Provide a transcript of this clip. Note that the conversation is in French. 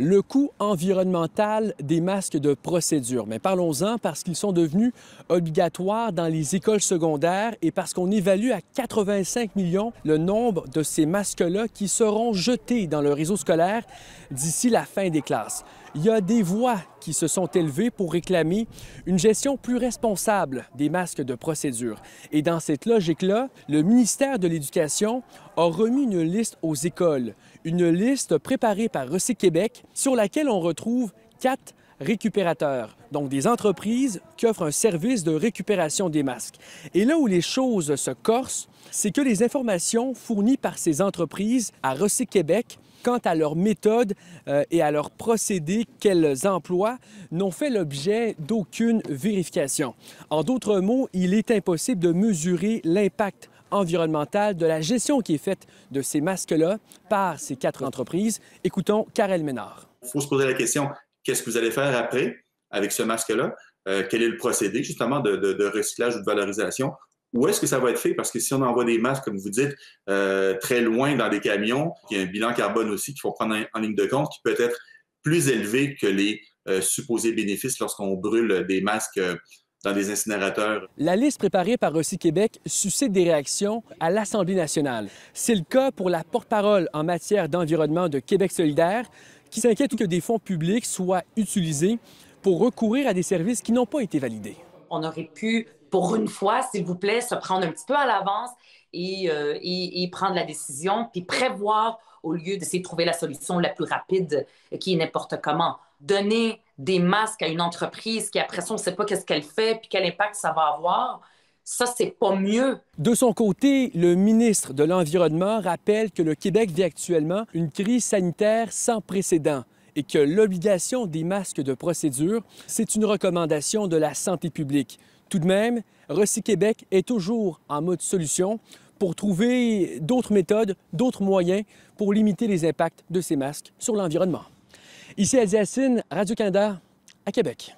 le coût environnemental des masques de procédure. Mais parlons-en parce qu'ils sont devenus obligatoires dans les écoles secondaires et parce qu'on évalue à 85 millions le nombre de ces masques-là qui seront jetés dans le réseau scolaire d'ici la fin des classes il y a des voix qui se sont élevées pour réclamer une gestion plus responsable des masques de procédure. Et dans cette logique-là, le ministère de l'Éducation a remis une liste aux écoles, une liste préparée par Recyc Québec sur laquelle on retrouve quatre récupérateurs, donc des entreprises qui offrent un service de récupération des masques. Et là où les choses se corsent, c'est que les informations fournies par ces entreprises à Recyc Québec quant à leurs méthodes euh, et à leurs procédés qu'elles emploient n'ont fait l'objet d'aucune vérification. En d'autres mots, il est impossible de mesurer l'impact environnemental de la gestion qui est faite de ces masques-là par ces quatre entreprises. Écoutons Karel Ménard. Il faut se poser la question, qu'est-ce que vous allez faire après avec ce masque-là, euh, quel est le procédé justement de, recyclage ou de valorisation, où est-ce que ça va être fait? Parce que si on envoie des masques, comme vous dites, euh, très loin dans des camions, il y a un bilan carbone aussi qu'il faut prendre en, ligne de compte qui peut être plus élevé que les euh, supposés bénéfices lorsqu'on brûle des masques. dans des incinérateurs. La liste préparée par Recy Québec suscite des réactions à l'Assemblée nationale. C'est le cas pour la porte-parole en matière d'environnement de Québec solidaire, qui s'inquiètent que des fonds publics soient utilisés pour recourir à des services qui n'ont pas été validés. On aurait pu, pour une fois, s'il vous plaît, se prendre un petit peu à l'avance et, euh, prendre la décision, puis prévoir au lieu d'essayer de trouver la solution la plus rapide qui est n'importe comment. Donner des masques à une entreprise qui, après ça, on ne sait pas qu'est-ce qu'elle fait, puis quel impact ça va avoir ça, c'est pas mieux. De son côté, le ministre de l'Environnement rappelle que le Québec vit actuellement une crise sanitaire sans précédent et que l'obligation des masques de procédure, c'est une recommandation de la santé publique. Tout de même, Rossi Québec est toujours en mode solution pour trouver d'autres méthodes, d'autres moyens pour limiter les impacts de ces masques sur l'environnement. Ici, Aldiacine, Radio-Canada, à Québec.